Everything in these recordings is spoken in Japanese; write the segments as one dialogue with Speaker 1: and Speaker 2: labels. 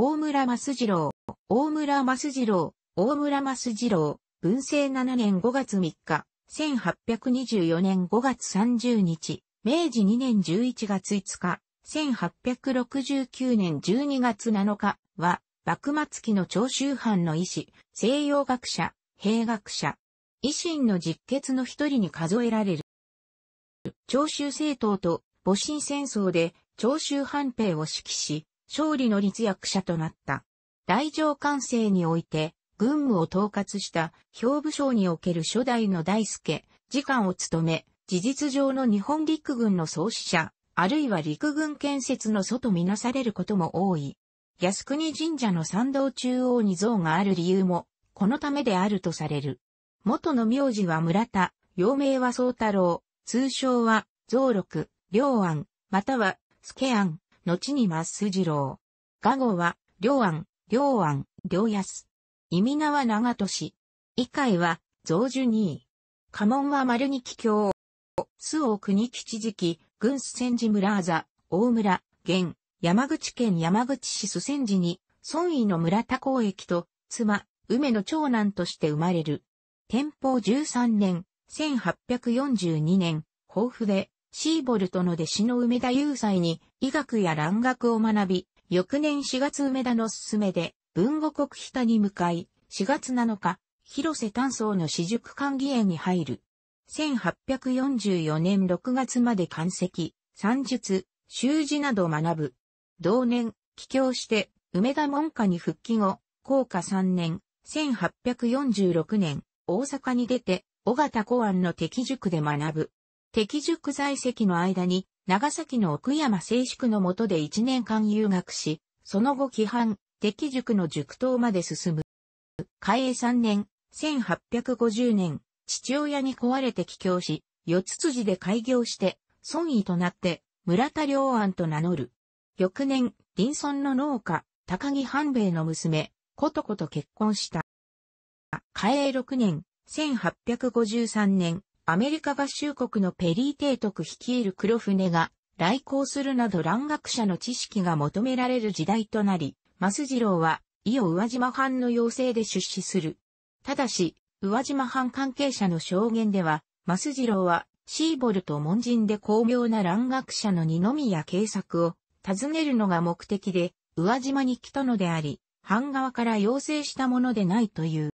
Speaker 1: 大村益次郎、大村益次郎、大村益次郎、文政7年5月3日、1824年5月30日、明治2年11月5日、1869年12月7日は、幕末期の長州藩の医師、西洋学者、兵学者、維新の実決の一人に数えられる。長州政党と戊辰戦争で長州藩兵を指揮し、勝利の立役者となった。大乗官制において、軍務を統括した兵部省における初代の大助、次官を務め、事実上の日本陸軍の創始者、あるいは陸軍建設の祖とみなされることも多い。靖国神社の参道中央に像がある理由も、このためであるとされる。元の名字は村田、幼名は宗太郎、通称は、増六、良安、または、助安、後にマス次郎。画号は、両安、両安、両安。意味名は長年。以外は、増樹位。家紋は丸に帰郷。周を国吉時期、軍須仙寺村あざ、大村、現、山口県山口市須仙寺に、孫位の村田公駅と、妻、梅の長男として生まれる。天保13年、1842年、豊富で、シーボルトの弟子の梅田雄斎に医学や蘭学を学び、翌年4月梅田の勧めで文後国北に向かい、4月7日、広瀬丹僧の私塾管理園に入る。1844年6月まで漢籍、算術、習字など学ぶ。同年、帰郷して、梅田門下に復帰後、高歌3年、1846年、大阪に出て、小型公安の敵塾で学ぶ。敵塾在籍の間に、長崎の奥山静粛の下で1年間留学し、その後規範、敵塾の塾頭まで進む。開江3年、1850年、父親に壊れて帰郷し、四つ辻で開業して、孫位となって、村田良安と名乗る。翌年、林村の農家、高木半兵衛の娘、ことこと結婚した。開江6年、1853年、アメリカ合衆国のペリー提督率いる黒船が来航するなど蘭学者の知識が求められる時代となり、マス次郎は、伊予宇和島藩の要請で出資する。ただし、宇和島藩関係者の証言では、マス次郎は、シーボルと門人で巧妙な蘭学者の二宮慶作を訪ねるのが目的で、宇和島に来たのであり、藩側から要請したものでないという。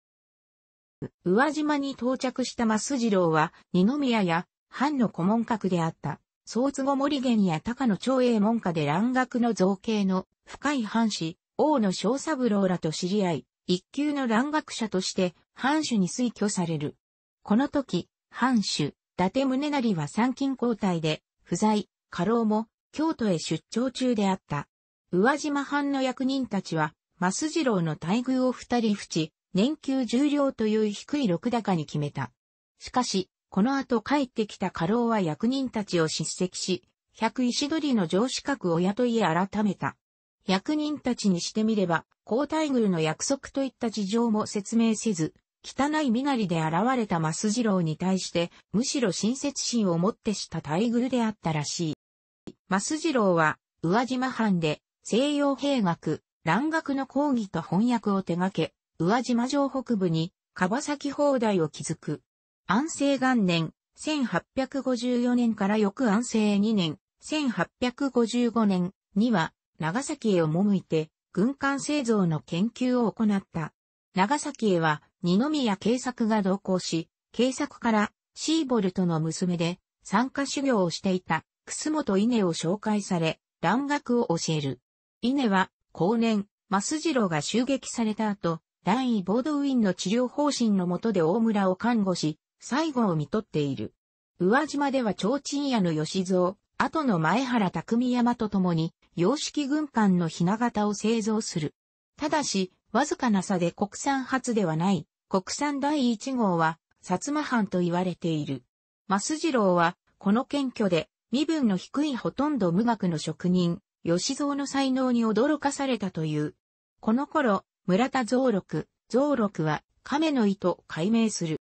Speaker 1: 宇和島に到着した増次郎は、二宮や藩の顧問閣であった、宗津後森源や高野長英門下で蘭学の造形の深い藩士、王の小三郎らと知り合い、一級の蘭学者として藩主に推挙される。この時、藩主、伊達宗成は参勤交代で、不在、過労も京都へ出張中であった。宇和島藩の役人たちは、増次郎の待遇を二人淵、年給重量という低い六高に決めた。しかし、この後帰ってきた家老は役人たちを叱責し、百石取の上司格を雇い改めた。役人たちにしてみれば、皇グルの約束といった事情も説明せず、汚い身なりで現れたマス次郎に対して、むしろ親切心をもってした待遇であったらしい。マス次郎は、宇和島藩で西洋兵学、蘭学の講義と翻訳を手掛け、宇和島城北部に、川崎砲台を築く。安政元年、1854年から翌安政2年、1855年には、長崎へ赴いて、軍艦製造の研究を行った。長崎へは、二宮慶作が同行し、慶作からシーボルトの娘で、参加修行をしていた、楠本稲を紹介され、蘭学を教える。稲は、後年、マスジロが襲撃された後、第ンイ・ボードウィンの治療方針の下で大村を看護し、最後を見取っている。宇和島では提灯屋の吉蔵、後の前原匠山と共に、洋式軍艦の雛形を製造する。ただし、わずかな差で国産初ではない、国産第一号は、薩摩藩と言われている。増次郎は、この謙虚で、身分の低いほとんど無学の職人、吉蔵の才能に驚かされたという。この頃、村田蔵六、蔵六は亀の糸と改名する。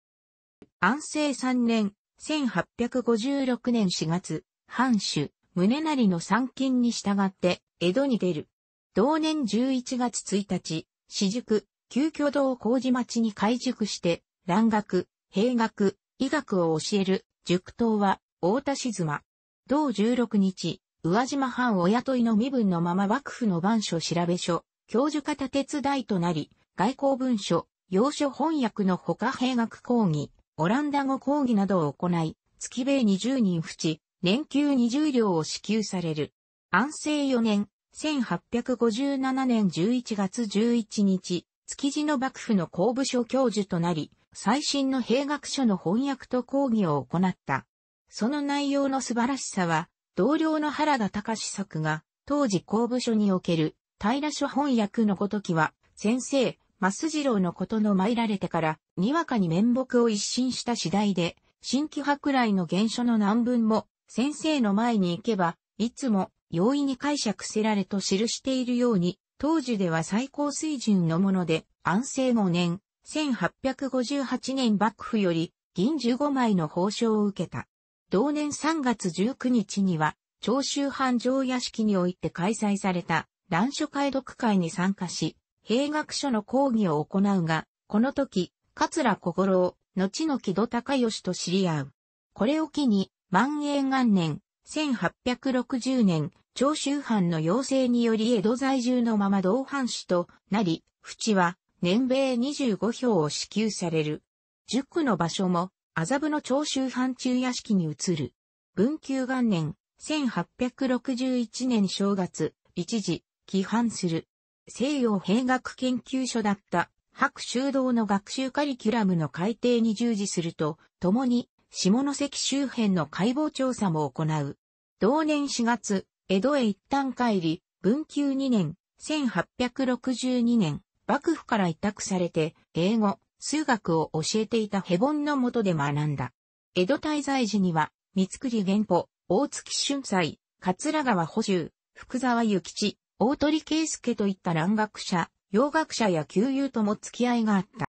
Speaker 1: 安政三年、1856年4月、藩主、宗成の参勤に従って江戸に出る。同年11月1日、私塾、旧居道麹町に改塾して、蘭学、兵学、医学を教える、塾頭は、大田静馬。同16日、宇和島藩親問いの身分のまま幕府の番所調べ所、教授方手伝いとなり、外交文書、要所翻訳のほか兵学講義、オランダ語講義などを行い、月米20人淵、年給20両を支給される。安政4年、1857年11月11日、築地の幕府の公部所教授となり、最新の兵学書の翻訳と講義を行った。その内容の素晴らしさは、同僚の原田隆作が、当時公部所における平書翻訳のごときは、先生、増次郎のことの参られてから、にわかに面目を一新した次第で、新規博来の原書の難文も、先生の前に行けば、いつも容易に解釈せられと記しているように、当時では最高水準のもので、安政5年、1858年幕府より、銀15枚の報奨を受けた。同年3月19日には、長州藩城屋敷において開催された、蘭書解読会に参加し、兵学書の講義を行うが、この時、桂小五郎、後の木戸高義と知り合う。これを機に、万永元年、1860年、長州藩の要請により江戸在住のまま同藩主となり、淵は年米25票を支給される。塾の場所も麻布の長州藩中屋敷に移る。文久元年、1861年正月、一時、規範する。西洋兵学研究所だった白修道の学習カリキュラムの改定に従事すると、共に下関周辺の解剖調査も行う。同年4月、江戸へ一旦帰り、文久2年、1862年、幕府から委託されて、英語、数学を教えていたヘボンの下で学んだ。江戸滞在時には、三栗玄保、大月春斎、桂川補修、福沢諭吉、大鳥圭介といった蘭学者、洋学者や旧友とも付き合いがあった。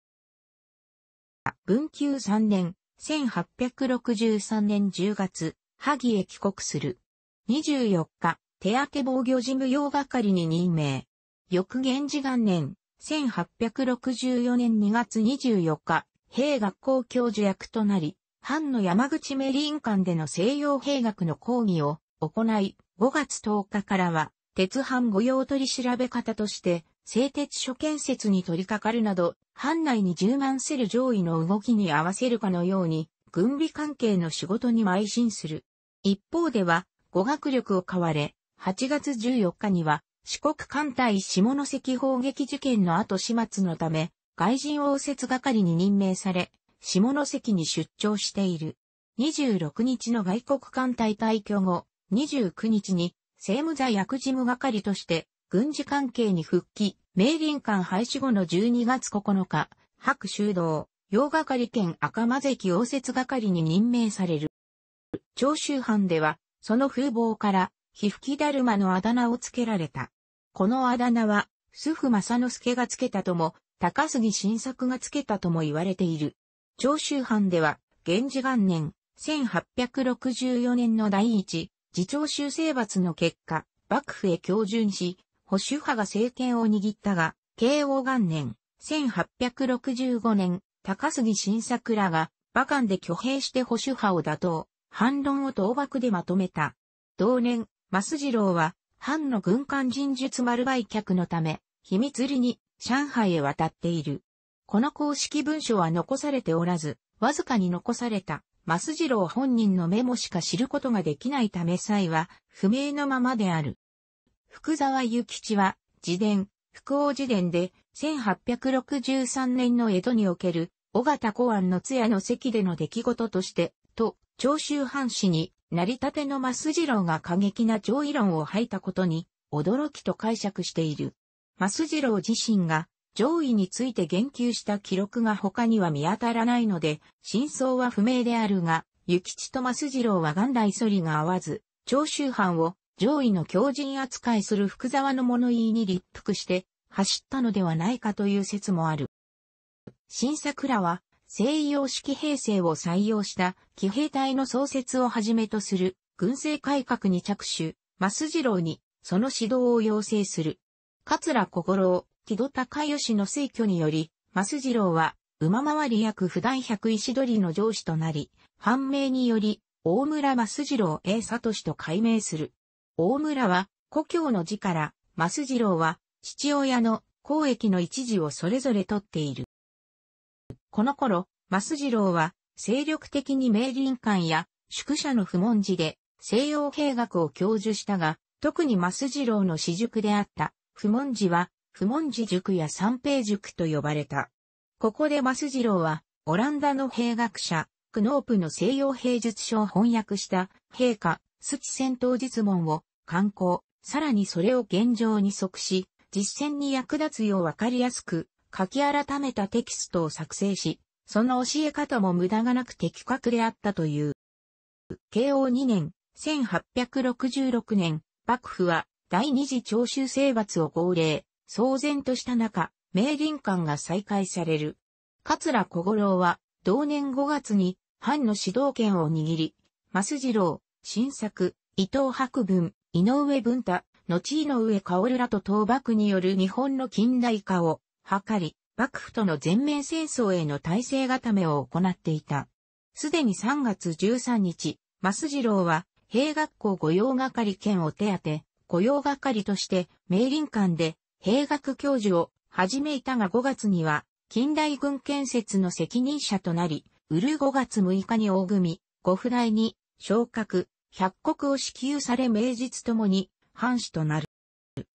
Speaker 1: 文久3年、1863年10月、萩へ帰国する。24日、手当防御事務用係に任命。翌元治元年、1864年2月24日、兵学校教授役となり、藩の山口メリン館での西洋兵学の講義を行い、5月10日からは鉄板御用取調べ方として、製鉄所建設に取り掛かるなど、藩内に充満する上位の動きに合わせるかのように、軍備関係の仕事に邁進する。一方では、語学力を買われ、8月14日には、四国艦隊下関砲撃事件の後始末のため、外人応接係に任命され、下関に出張している。26日の外国艦隊退去後、29日に政務座役事務係として、軍事関係に復帰、明林館廃止後の12月9日、白修道、洋係兼赤間関応接係に任命される。長州藩では、その風貌から、皮ふきだるまのあだ名を付けられた。このあだ名は、須夫正之助が付けたとも、高杉晋作が付けたとも言われている。長州藩では、源氏元年、1864年の第一、自徴州征伐の結果、幕府へ強順し、保守派が政権を握ったが、慶応元年、1865年、高杉晋作らが、馬漢で挙兵して保守派を打倒、反論を倒幕でまとめた。同年、増次郎は、藩の軍艦人術丸売却のため、秘密裏に上海へ渡っている。この公式文書は残されておらず、わずかに残された増次郎本人のメモしか知ることができないため際は不明のままである。福沢諭吉は自伝、福王自伝で1863年の江戸における尾形公安の通夜の席での出来事として、と、長州藩士に、成り立ての増次郎が過激な上位論を吐いたことに、驚きと解釈している。増次郎自身が、上位について言及した記録が他には見当たらないので、真相は不明であるが、諭吉と増次郎は元来反りが合わず、長州藩を上位の強人扱いする福沢の物言いに立腹して走ったのではないかという説もある。新桜は西洋式平成を採用した騎兵隊の創設をはじめとする軍政改革に着手、増次郎にその指導を要請する。桂小五郎、木戸孝義の推挙により、増次郎は、馬回り役普段百石取りの上司となり、判明により、大村増次郎 A 氏と改名する。大村は、故郷の字から、増次郎は、父親の公益の一時をそれぞれ取っている。この頃、増次郎は、精力的に明林館や宿舎の不問寺で西洋経学を教授したが、特に増次郎の私塾であった不問寺は不文字塾や三平塾と呼ばれた。ここでマスジローは、オランダの兵学者、クノープの西洋兵術書を翻訳した、陛下、スチ戦闘実問を、刊行、さらにそれを現状に即し、実践に役立つようわかりやすく、書き改めたテキストを作成し、その教え方も無駄がなく的確であったという。慶応2年、1866年、幕府は第二次長州征伐を号令。騒然とした中、明倫館が再開される。桂小五郎は、同年5月に、藩の指導権を握り、増次郎、新作、伊藤博文、井上文太、後井上薫らと倒幕による日本の近代化を図り、幕府との全面戦争への体制固めを行っていた。すでに3月13日、増次郎は、兵学校御用係兼を手当て、御用係として、明倫館で、兵学教授を始めいたが5月には近代軍建設の責任者となり、うる5月6日に大組、五不来に昇格、百国を支給され名実ともに藩士となる。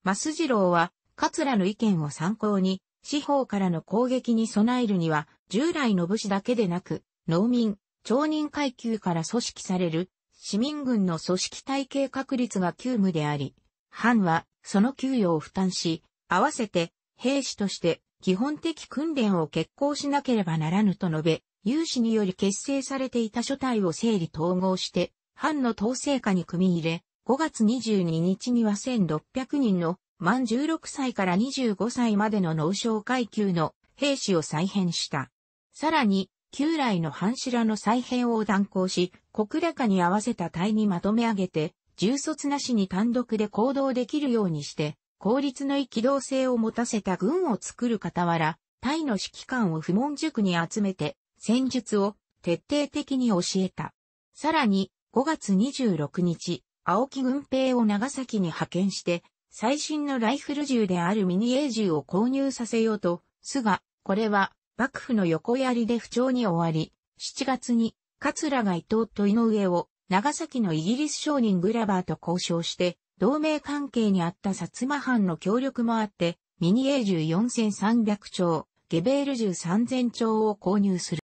Speaker 1: 増次郎は、桂の意見を参考に、四方からの攻撃に備えるには、従来の武士だけでなく、農民、町人階級から組織される、市民軍の組織体系確立が急務であり、藩は、その給与を負担し、合わせて兵士として基本的訓練を決行しなければならぬと述べ、有志により結成されていた諸隊を整理統合して、藩の統制下に組み入れ、5月22日には1600人の満16歳から25歳までの農商階級の兵士を再編した。さらに、旧来の藩士らの再編を断行し、国高に合わせた隊にまとめ上げて、重卒なしに単独で行動できるようにして、効率のい機動性を持たせた軍を作る傍ら、タイの指揮官を不問塾に集めて、戦術を徹底的に教えた。さらに、5月26日、青木軍兵を長崎に派遣して、最新のライフル銃であるミニエー銃を購入させようと、すが、これは、幕府の横槍で不調に終わり、7月に、桂が伊藤と井上を、長崎のイギリス商人グラバーと交渉して、同盟関係にあった薩摩藩の協力もあって、ミニエジュ4300丁、ゲベール銃3000丁を購入する。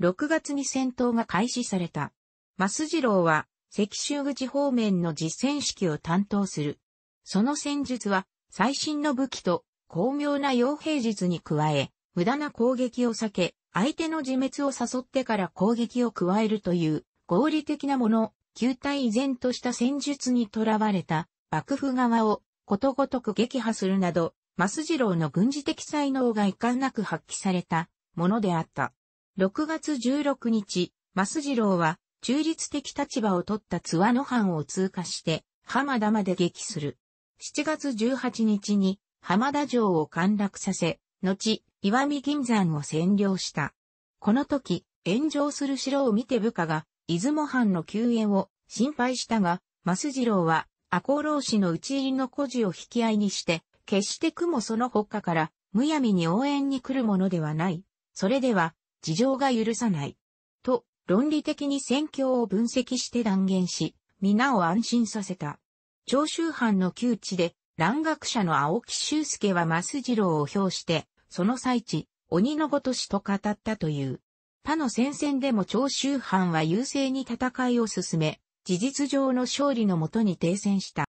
Speaker 1: 6月に戦闘が開始された。マスジローは、赤州口方面の実戦式を担当する。その戦術は、最新の武器と巧妙な傭兵術に加え、無駄な攻撃を避け、相手の自滅を誘ってから攻撃を加えるという合理的なもの旧態依然とした戦術にとらわれた幕府側をことごとく撃破するなど、増次郎の軍事的才能が遺憾なく発揮されたものであった。6月16日、増次郎は中立的立場を取った津和野藩を通過して浜田まで撃する。7月18日に浜田城を陥落させ、後、岩見銀山を占領した。この時、炎上する城を見て部下が出雲藩の救援を心配したが、増次郎は赤穂浪士の討ち入りの孤児を引き合いにして、決して雲その国家から、むやみに応援に来るものではない。それでは、事情が許さない。と、論理的に戦況を分析して断言し、皆を安心させた。長州藩の窮地で、蘭学者の青木修介は増次郎を評して、その最地、鬼のごとしと語ったという。他の戦線でも長州藩は優勢に戦いを進め、事実上の勝利のもとに停戦した。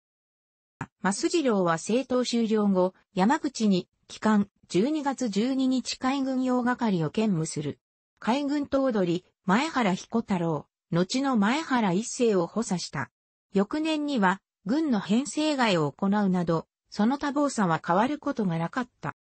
Speaker 1: 増次郎は政党終了後、山口に、帰還、12月12日海軍用係を兼務する。海軍頭取、前原彦太郎、後の前原一世を補佐した。翌年には、軍の編成外を行うなど、その多忙さは変わることがなかった。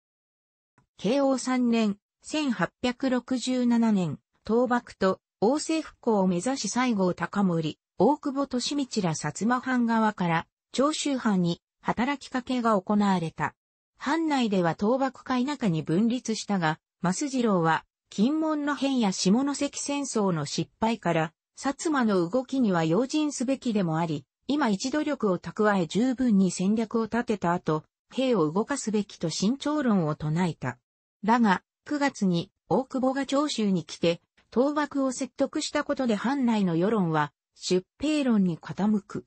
Speaker 1: 慶応3年、1867年、倒幕と王政復興を目指し西郷隆盛、大久保利道ら薩摩藩側から長州藩に働きかけが行われた。藩内では倒幕か中に分立したが、増次郎は金門の変や下関戦争の失敗から、薩摩の動きには用心すべきでもあり、今一度力を蓄え十分に戦略を立てた後、兵を動かすべきと慎重論を唱えた。だが、9月に大久保が長州に来て、倒幕を説得したことで藩内の世論は出兵論に傾く。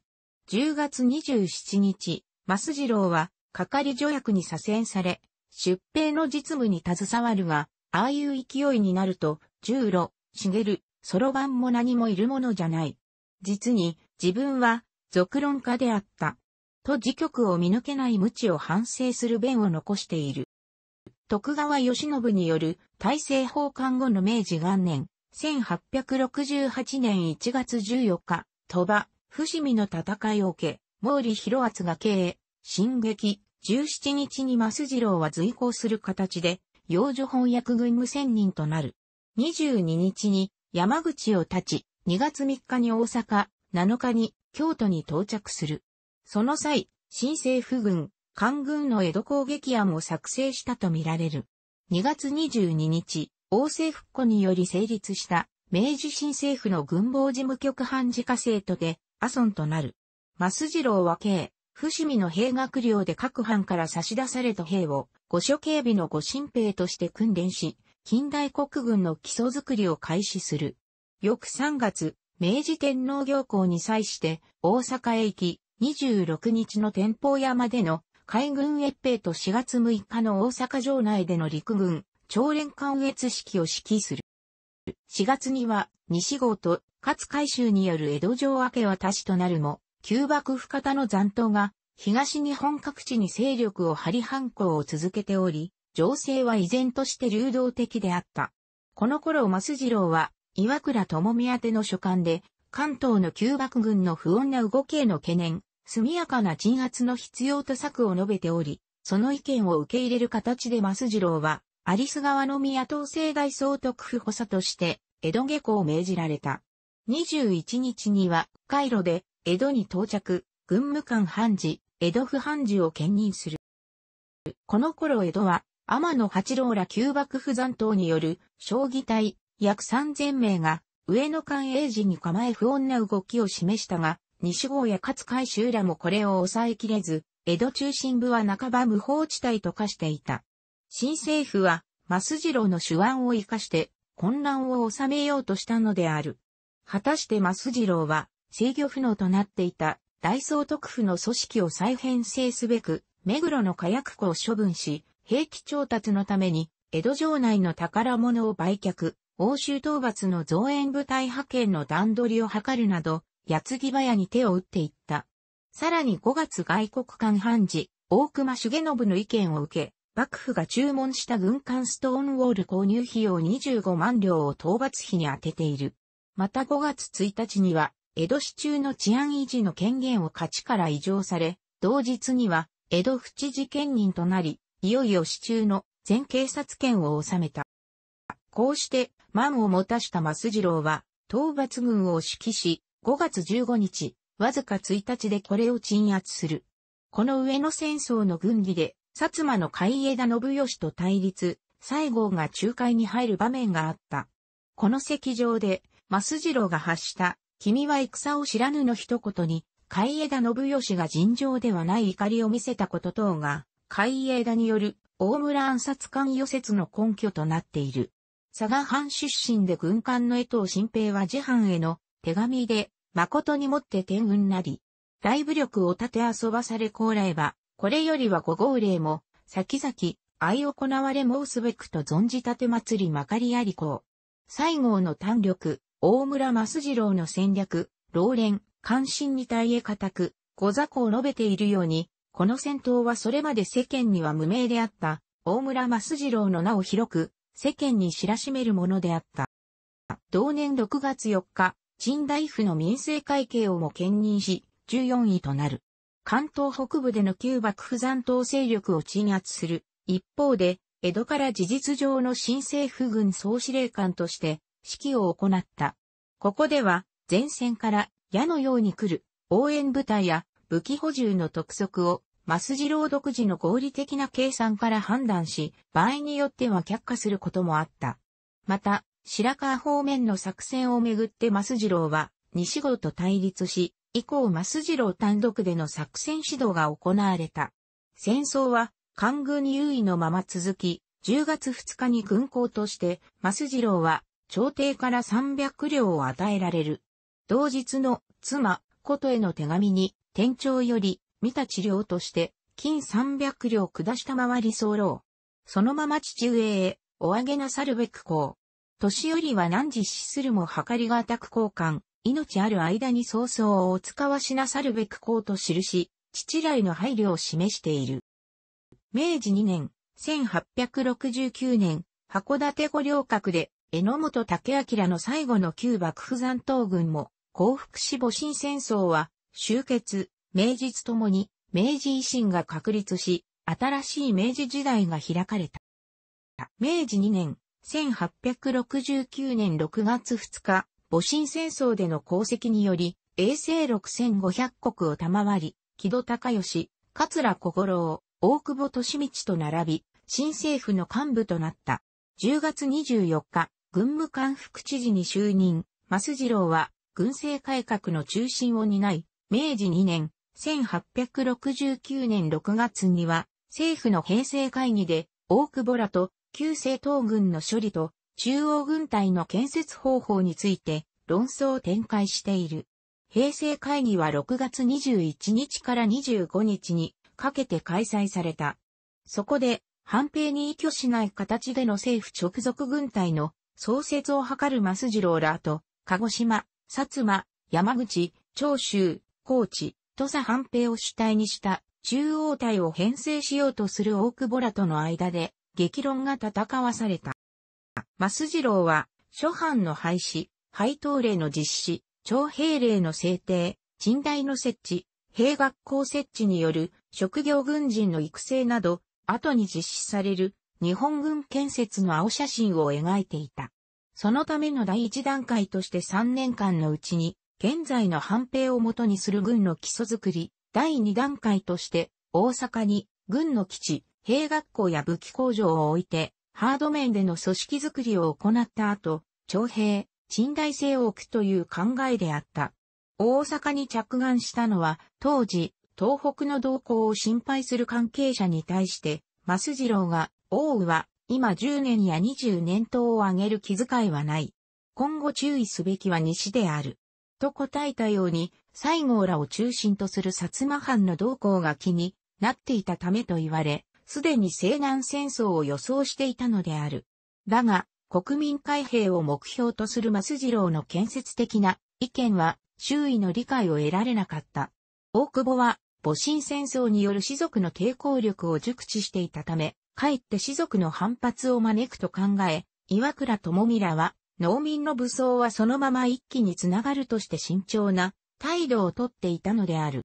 Speaker 1: 10月27日、増次郎は係助役に左遷され、出兵の実務に携わるが、ああいう勢いになると、十路、茂、そろばんも何もいるものじゃない。実に、自分は、俗論家であった。と自局を見抜けない無知を反省する弁を残している。徳川慶喜による大政奉還後の明治元年、1868年1月14日、鳥羽、伏見の戦いを受け、毛利広厚が経営、進撃、17日に増次郎は随行する形で、幼女翻訳軍無仙人となる。22日に山口を立ち、2月3日に大阪、7日に京都に到着する。その際、新政府軍、官軍の江戸攻撃案を作成したとみられる。2月22日、王政復古により成立した明治新政府の軍防事務局判自家制とで、阿蘇となる。増次郎は慶、伏見の兵学寮で各藩から差し出された兵を、御所警備の御神兵として訓練し、近代国軍の基礎づくりを開始する。翌3月、明治天皇行幸に際して、大阪へ行き、26日の天保山での海軍越兵と4月6日の大阪城内での陸軍、朝連艦越式を指揮する。4月には、西郷と勝海舟による江戸城明け渡しとなるも、旧幕府方の残党が、東日本各地に勢力を張り反抗を続けており、情勢は依然として流動的であった。この頃、増次郎は、岩倉智美宛の書簡で、関東の旧幕軍の不穏な動きへの懸念、速やかな鎮圧の必要と策を述べており、その意見を受け入れる形で増次郎は、アリス川の宮党政大総督府補佐として、江戸下校を命じられた。21日には、回路で、江戸に到着、軍務官判事、江戸府判事を兼任する。この頃江戸は、天野八郎ら旧幕府残党による、将棋隊、約3000名が、上野官営陣に構え不穏な動きを示したが、西郷や勝海舟らもこれを抑えきれず、江戸中心部は半ば無法地帯と化していた。新政府は、増次郎の手腕を活かして、混乱を収めようとしたのである。果たして増次郎は、制御不能となっていた、大総督府の組織を再編成すべく、目黒の火薬庫を処分し、兵器調達のために、江戸城内の宝物を売却、欧州討伐の増援部隊派遣の段取りを図るなど、矢継ぎ早に手を打っていった。さらに5月外国間判事、大隈重信の意見を受け、幕府が注文した軍艦ストーンウォール購入費用25万両を討伐費に充てている。また5月1日には、江戸市中の治安維持の権限を価値から移譲され、同日には、江戸府知事兼任となり、いよいよ市中の全警察権を収めた。こうして、満を持たした増次郎は、討伐軍を指揮し、5月15日、わずか1日でこれを鎮圧する。この上野戦争の軍議で、薩摩の海江田信義と対立、西郷が仲介に入る場面があった。この席上で、増次郎が発した、君は戦を知らぬの一言に、海江田信義が尋常ではない怒りを見せたこと等が、海江田による大村暗殺官予説の根拠となっている。佐賀藩出身で軍艦の江藤新平は自藩への手紙で、誠にもって天運なり、大武力を立て遊ばされ高来は、これよりは五号令も、先々、愛行われ申すべくと存じたて祭りまかりありこう。西郷の単力、大村増次郎の戦略、老練、関心に耐え固く、五座を述べているように、この戦闘はそれまで世間には無名であった、大村増次郎の名を広く、世間に知らしめるものであった。同年6月4日、陳大夫の民政会計をも兼任し、14位となる。関東北部での旧幕府残党勢力を鎮圧する。一方で、江戸から事実上の新政府軍総司令官として指揮を行った。ここでは、前線から矢のように来る応援部隊や武器補充の督促を、マスジロー独自の合理的な計算から判断し、場合によっては却下することもあった。また、白川方面の作戦をめぐって増次郎は西郷と対立し、以降増次郎単独での作戦指導が行われた。戦争は官軍優位のまま続き、10月2日に軍港として増次郎は朝廷から300両を与えられる。同日の妻、琴への手紙に、店長より、見た治療として、金300両下した回り候。そのまま父上へ、おあげなさるべくこ年寄りは何時死するも計りがたく交換、命ある間に早々をお使わしなさるべくこうと記し、父来の配慮を示している。明治2年、1869年、函館五稜郭で、榎本武明の最後の旧幕府残党軍も、幸福死母親戦争は、終結、明治ともに、明治維新が確立し、新しい明治時代が開かれた。明治2年、1869年6月2日、戊辰戦争での功績により、衛星6500国を賜り、木戸孝義、桂小五郎、大久保利道と並び、新政府の幹部となった。10月24日、軍務官副知事に就任、増次郎は、軍政改革の中心を担い、明治2年、1869年6月には、政府の平成会議で、大久保らと旧政党軍の処理と中央軍隊の建設方法について論争を展開している。平成会議は6月21日から25日にかけて開催された。そこで、反兵に依拠しない形での政府直属軍隊の創設を図る増次郎らと、鹿児島、薩摩、山口、長州、高知、土佐反兵を主体にした中央隊を編成しようとする大久保らとの間で激論が戦わされた。増次郎は、諸藩の廃止、配当令の実施、徴兵令の制定、賃貸の設置、兵学校設置による職業軍人の育成など、後に実施される日本軍建設の青写真を描いていた。そのための第一段階として3年間のうちに、現在の反兵をもとにする軍の基礎づくり、第二段階として、大阪に軍の基地、兵学校や武器工場を置いて、ハード面での組織づくりを行った後、徴兵、賃貸制を置くという考えであった。大阪に着眼したのは、当時、東北の動向を心配する関係者に対して、ジ次郎が、大宇は、今10年や20年等を挙げる気遣いはない。今後注意すべきは西である。と答えたように、西郷らを中心とする薩摩藩の動向が気になっていたためと言われ、すでに西南戦争を予想していたのである。だが、国民開閉を目標とするマスジローの建設的な意見は周囲の理解を得られなかった。大久保は、母親戦争による士族の抵抗力を熟知していたため、かえって士族の反発を招くと考え、岩倉智美らは、農民の武装はそのまま一気につながるとして慎重な態度をとっていたのである。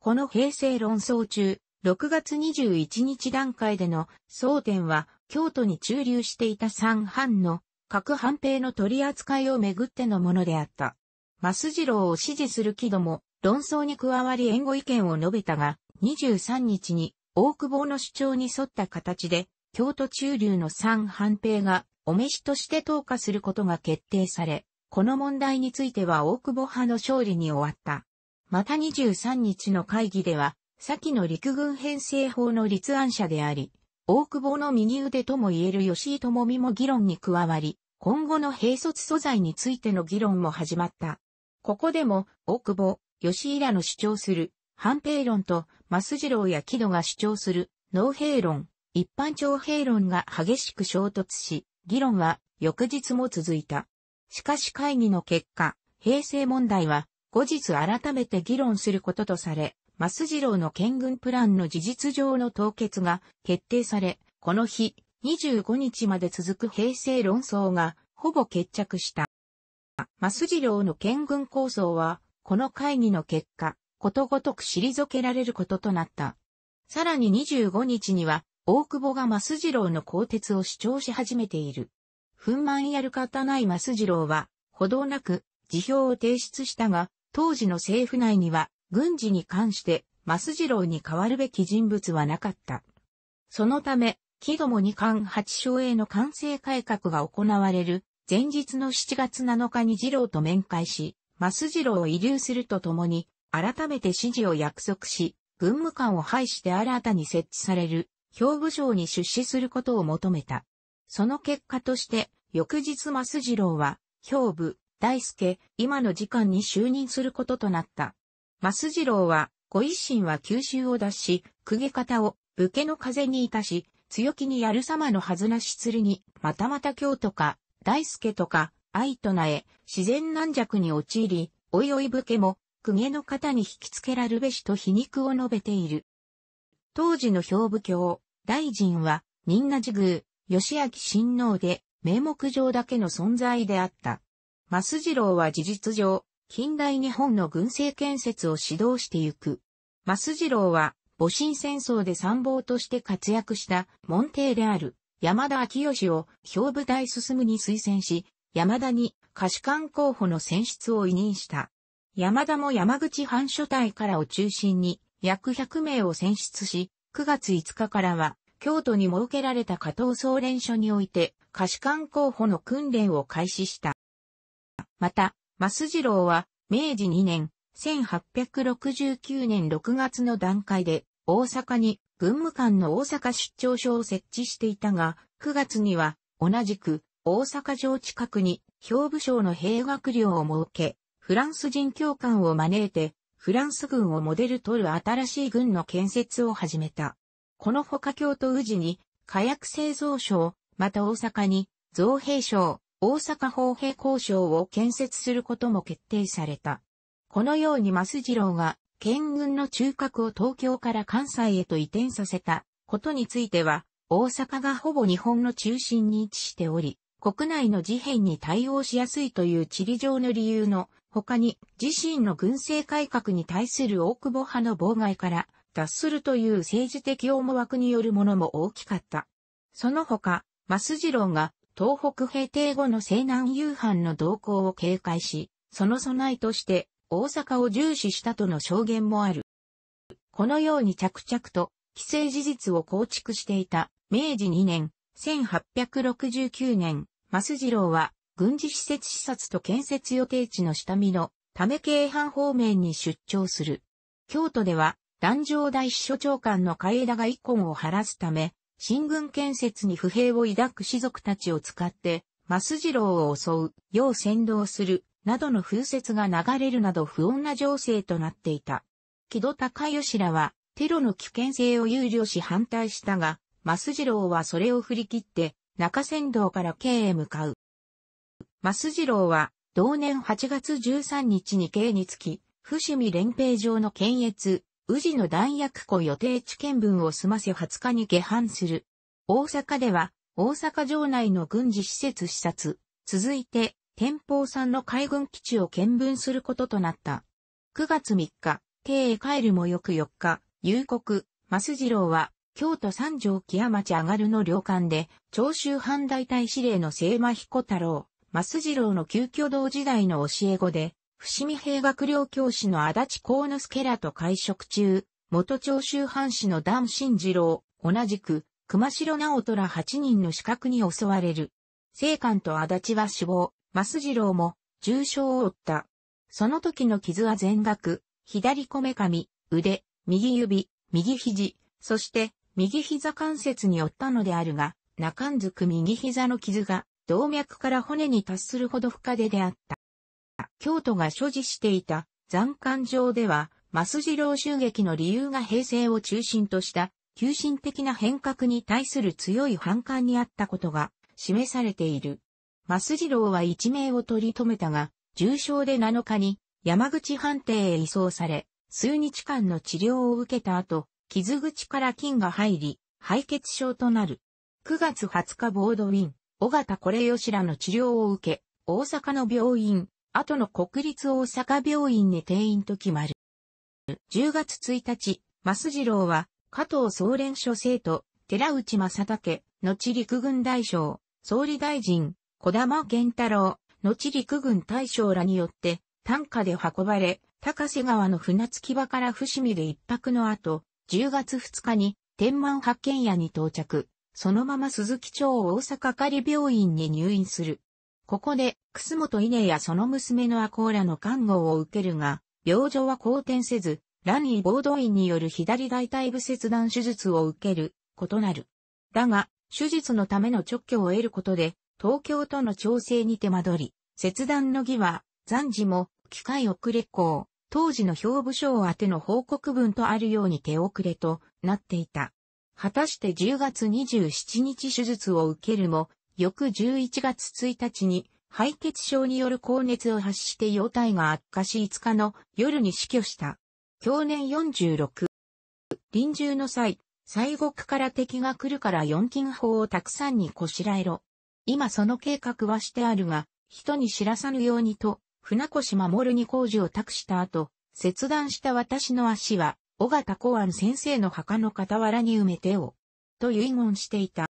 Speaker 1: この平成論争中、6月21日段階での争点は、京都に駐留していた三藩の各藩兵の取り扱いをめぐってのものであった。増次郎を支持する木戸も論争に加わり援護意見を述べたが、23日に大久保の主張に沿った形で、京都中流の三藩兵がお召しとして投下することが決定され、この問題については大久保派の勝利に終わった。また23日の会議では、先の陸軍編成法の立案者であり、大久保の右腕とも言える吉井智美も議論に加わり、今後の兵卒素材についての議論も始まった。ここでも、大久保、吉井らの主張する、反兵論と、増次郎や木戸が主張する、農兵論、一般徴兵論が激しく衝突し、議論は翌日も続いた。しかし会議の結果、平成問題は後日改めて議論することとされ、マスジローの県軍プランの事実上の凍結が決定され、この日、25日まで続く平成論争がほぼ決着した。マスジローの県軍構想は、この会議の結果、ことごとく退けられることとなった。さらに25日には、大久保がマスジローの鋼鉄を主張し始めている。憤満やる方ないマスジローは、ほどなく、辞表を提出したが、当時の政府内には、軍事に関して、増次郎に代わるべき人物はなかった。そのため、木ども二冠八将への完成改革が行われる、前日の7月7日に次郎と面会し、増次郎を遺留するとともに、改めて指示を約束し、軍務官を廃して新たに設置される、兵部省に出資することを求めた。その結果として、翌日増次郎は、兵部、大輔、今の次官に就任することとなった。増次郎は、ご一心は九州を脱し、釘方を武家の風にいたし、強気にやる様のはずなし鶴に、またまた京とか、大助とか、愛となえ、自然軟弱に陥り、おいおい武家も、公の方に引きつけらるべしと皮肉を述べている。当時の兵部教、大臣は、仁和寺宮、吉明親王で、名目上だけの存在であった。増次郎は事実上、近代日本の軍政建設を指導してゆく。マスジローは、戊辰戦争で参謀として活躍した、門弟である、山田昭義を兵部大進に推薦し、山田に下士官候補の選出を委任した。山田も山口藩所隊からを中心に約100名を選出し、9月5日からは京都に設けられた加藤総連所において下士官候補の訓練を開始した。また、増次郎は、明治2年、1869年6月の段階で、大阪に軍務官の大阪出張所を設置していたが、9月には、同じく、大阪城近くに、兵部省の兵学寮を設け、フランス人教官を招いて、フランス軍をモデル取る新しい軍の建設を始めた。この他京都宇治に火薬製造省、また大阪に造兵省、大阪砲兵工廠を建設することも決定された。このように増次郎が県軍の中核を東京から関西へと移転させたことについては、大阪がほぼ日本の中心に位置しており、国内の事変に対応しやすいという地理上の理由の他に自身の軍政改革に対する大久保派の妨害から脱するという政治的思惑によるものも大きかった。その他、マスジローが東北平定後の西南夕飯の動向を警戒し、その備えとして大阪を重視したとの証言もある。このように着々と既成事実を構築していた明治2年1869年、増次郎は軍事施設視察と建設予定地の下見のため京阪方面に出張する。京都では、壇上大司書長官の海田が一根を晴らすため、新軍建設に不平を抱く士族たちを使って、マスジローを襲う、要先導する、などの風説が流れるなど不穏な情勢となっていた。木戸高吉らは、テロの危険性を憂慮し反対したが、マスジローはそれを振り切って、中山道から京へ向かう。マスジローは、同年8月13日に京に着き、伏見連平城の検閲、宇治の弾薬庫予定地見分を済ませ20日に下班する。大阪では、大阪城内の軍事施設視察、続いて、天保山の海軍基地を見分することとなった。9月3日、経へ帰るも翌4日、夕刻、増次郎は、京都三条木屋町上がるの領館で、長州藩大隊司令の聖馬彦太郎、増次郎の旧挙動時代の教え子で、伏見兵学寮教師の足立幸之助らと会食中、元長州藩士の段信次郎、同じく、熊城直虎ら8人の死角に襲われる。聖官と足立は死亡、増次郎も重傷を負った。その時の傷は全額、左こめかみ、腕、右指、右肘、そして右膝関節に負ったのであるが、中んずく右膝の傷が動脈から骨に達するほど深手であった。京都が所持していた残館上では、マス次郎襲撃の理由が平成を中心とした、急進的な変革に対する強い反感にあったことが示されている。マス次郎は一命を取り留めたが、重傷で7日に山口判定へ移送され、数日間の治療を受けた後、傷口から菌が入り、敗血症となる。9月20日ボードウィン、尾形是義らの治療を受け、大阪の病院、後の国立大阪病院に定員と決まる。10月1日、増次郎は、加藤総連所生徒、寺内正武、後陸軍大将、総理大臣、小玉健太郎、後陸軍大将らによって、担架で運ばれ、高瀬川の船着き場から伏見で一泊の後、10月2日に天満発見屋に到着、そのまま鈴木町大阪仮病院に入院する。ここで、楠本稲やその娘のアコーラの看護を受けるが、病状は好転せず、ラニーボードインによる左大腿部切断手術を受ける、異なる。だが、手術のための直居を得ることで、東京との調整に手間取り、切断の儀は、残事も、機械遅れ校、当時の兵部省宛ての報告文とあるように手遅れとなっていた。果たして10月27日手術を受けるも、翌11月1日に、敗血症による高熱を発して容体が悪化し5日の夜に死去した。去年46。臨終の際、西国から敵が来るから四金砲をたくさんにこしらえろ。今その計画はしてあるが、人に知らさぬようにと、船越守に工事を託した後、切断した私の足は、尾形公安先生の墓の傍らに埋めてを、と遺言していた。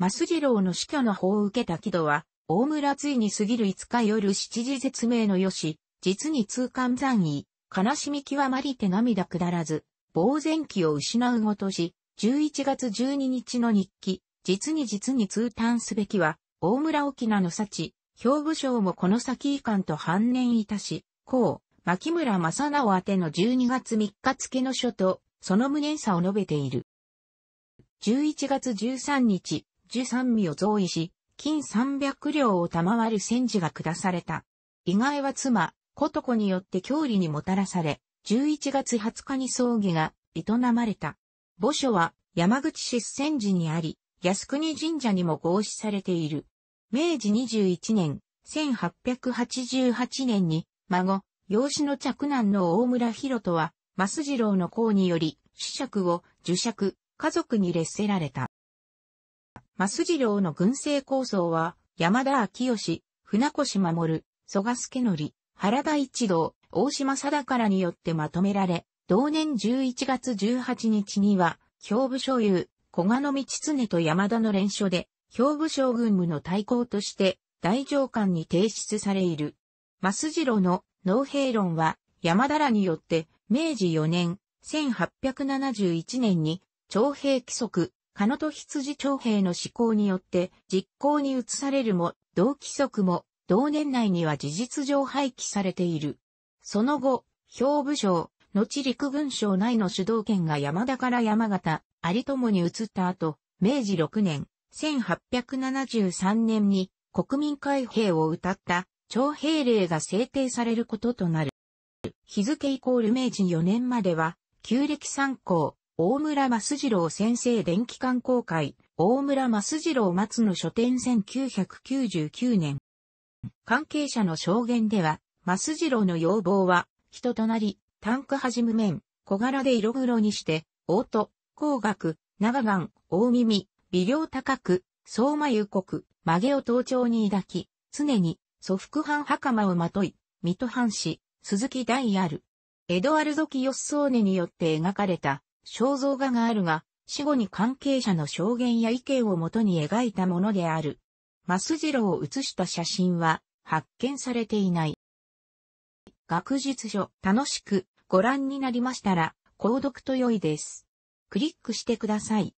Speaker 1: マス次郎の死去の報を受けた木戸は、大村ついに過ぎる5日夜7時絶命のよし、実に痛感残意、悲しみ極まりて涙下らず、呆然気を失うごとし、11月12日の日記、実に実に痛嘆すべきは、大村沖名の幸、兵部省もこの先遺憾と反念いたし、こう、牧村正直宛ての12月3日付の書と、その無念さを述べている。11月13日、十三味を贈与し、金三百両を賜る戦時が下された。意外は妻、琴子によって郷里にもたらされ、11月20日に葬儀が営まれた。墓所は山口市千時にあり、靖国神社にも合祀されている。明治21年、1888年に、孫、養子の嫡男の大村博人は、増次郎の功により、子爵を受爵、家族に列せられた。増次郎の軍政構想は、山田昭義、船越守、蘇我助則、原田一郎、大島貞からによってまとめられ、同年11月18日には、兵部所有、小賀の道常と山田の連署で、兵部将軍部の対抗として、大上官に提出されいる。増次郎の農兵論は、山田らによって、明治4年、1871年に、徴兵規則、カノと羊徴兵の施行によって実行に移されるも、同規則も同年内には事実上廃棄されている。その後、兵部省、後陸軍省内の主導権が山田から山形、有友に移った後、明治6年、1873年に国民開兵を謳った徴兵令が制定されることとなる。日付イコール明治4年までは、旧暦参考、大村益次郎先生電気観光会、大村益次郎松の書店1999年。関係者の証言では、益次郎の要望は、人となり、タンクはじむ面、小柄で色黒にして、大戸、光学、長眼、大耳、微量高く、相馬有国、曲げを頭頂に抱き、常に、祖父藩袴をまとい、水戸藩士、鈴木大ある。エドアルド・キヨッソーネによって描かれた、肖像画があるが、死後に関係者の証言や意見をもとに描いたものである。マスジロを写した写真は発見されていない。学術書楽しくご覧になりましたら、購読と良いです。クリックしてください。